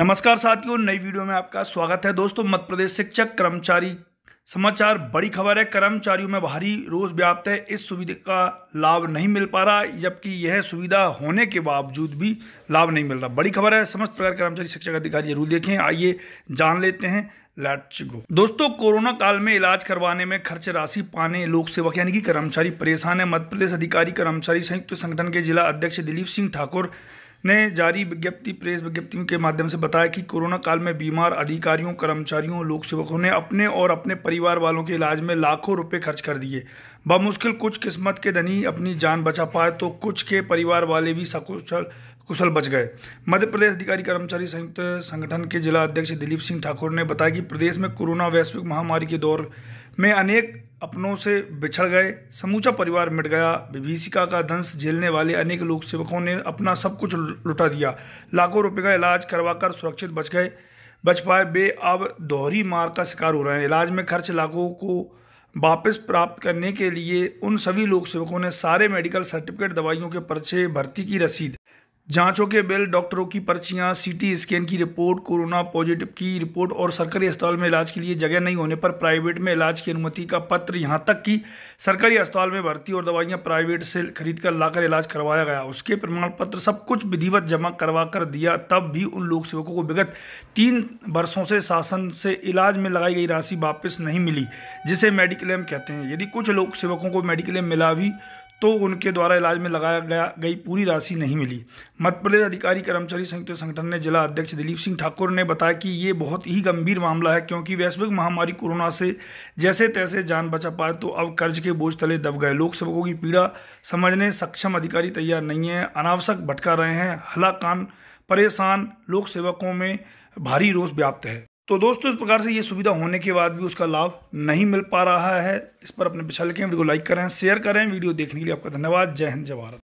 नमस्कार साथियों नई वीडियो में आपका स्वागत है दोस्तों मध्य प्रदेश शिक्षक कर्मचारी समाचार बड़ी खबर है कर्मचारियों में भारी रोज व्याप्त है इस सुविधा का लाभ नहीं मिल पा रहा जबकि यह सुविधा होने के बावजूद भी लाभ नहीं मिल रहा बड़ी खबर है समस्त प्रकार कर्मचारी शिक्षक अधिकारी जरूर देखें आइए जान लेते हैं लेट्स गो दोस्तों कोरोना काल में इलाज करवाने में खर्च राशि पाने लोक सेवक यानी कि कर्मचारी परेशान है मध्य प्रदेश अधिकारी कर्मचारी संयुक्त संगठन के जिला अध्यक्ष दिलीप सिंह ठाकुर ने जारी विज्ञप्ति प्रेस विज्ञप्ति के माध्यम से बताया कि कोरोना काल में बीमार अधिकारियों कर्मचारियों लोक सेवकों ने अपने और अपने परिवार वालों के इलाज में लाखों रुपए खर्च कर दिए बामुश्किल कुछ किस्मत के धनी अपनी जान बचा पाए तो कुछ के परिवार वाले भी सकुशल कुशल बच गए मध्य प्रदेश अधिकारी कर्मचारी संयुक्त संगठन के जिला अध्यक्ष दिलीप सिंह ठाकुर ने बताया कि प्रदेश में कोरोना वैश्विक महामारी के दौर में अनेक अपनों से बिछड़ गए समूचा परिवार मिट गया विभीषिका का दंश झेलने वाले अनेक लोक सेवकों ने अपना सब कुछ लुटा दिया लाखों रुपए का इलाज करवाकर सुरक्षित बच गए बच पाए वे अब दोहरी मार का शिकार हो रहे हैं इलाज में खर्च लाखों को वापस प्राप्त करने के लिए उन सभी लोक सेवकों ने सारे मेडिकल सर्टिफिकेट दवाइयों के पर्चे भर्ती की रसीद जांचों के बिल डॉक्टरों की पर्चियां सीटी स्कैन की रिपोर्ट कोरोना पॉजिटिव की रिपोर्ट और सरकारी अस्पताल में इलाज के लिए जगह नहीं होने पर प्राइवेट में इलाज की अनुमति का पत्र यहां तक कि सरकारी अस्पताल में भर्ती और दवाइयां प्राइवेट से खरीद कर लाकर इलाज करवाया गया उसके प्रमाण पत्र सब कुछ विधिवत जमा करवा कर दिया तब भी उन लोक सेवकों को विगत तीन वर्षों से शासन से इलाज में लगाई गई राशि वापस नहीं मिली जिसे मेडिक्लेम कहते हैं यदि कुछ लोक सेवकों को मेडिक्लेम मिला भी तो उनके द्वारा इलाज में लगाया गया गई पूरी राशि नहीं मिली मध्य प्रदेश अधिकारी कर्मचारी संयुक्त संगठन ने जिला अध्यक्ष दिलीप सिंह ठाकुर ने बताया कि ये बहुत ही गंभीर मामला है क्योंकि वैश्विक महामारी कोरोना से जैसे तैसे जान बचा पाए तो अब कर्ज के बोझ तले दब गए लोकसभा की पीड़ा समझने सक्षम अधिकारी तैयार नहीं है अनावश्यक भटका रहे हैं हलाकान परेशान लोक सेवकों में भारी रोष व्याप्त है तो दोस्तों इस प्रकार से ये सुविधा होने के बाद भी उसका लाभ नहीं मिल पा रहा है इस पर अपने पिछले के वीडियो को लाइक करें शेयर करें वीडियो देखने के लिए आपका धन्यवाद जय हिंद जय भारत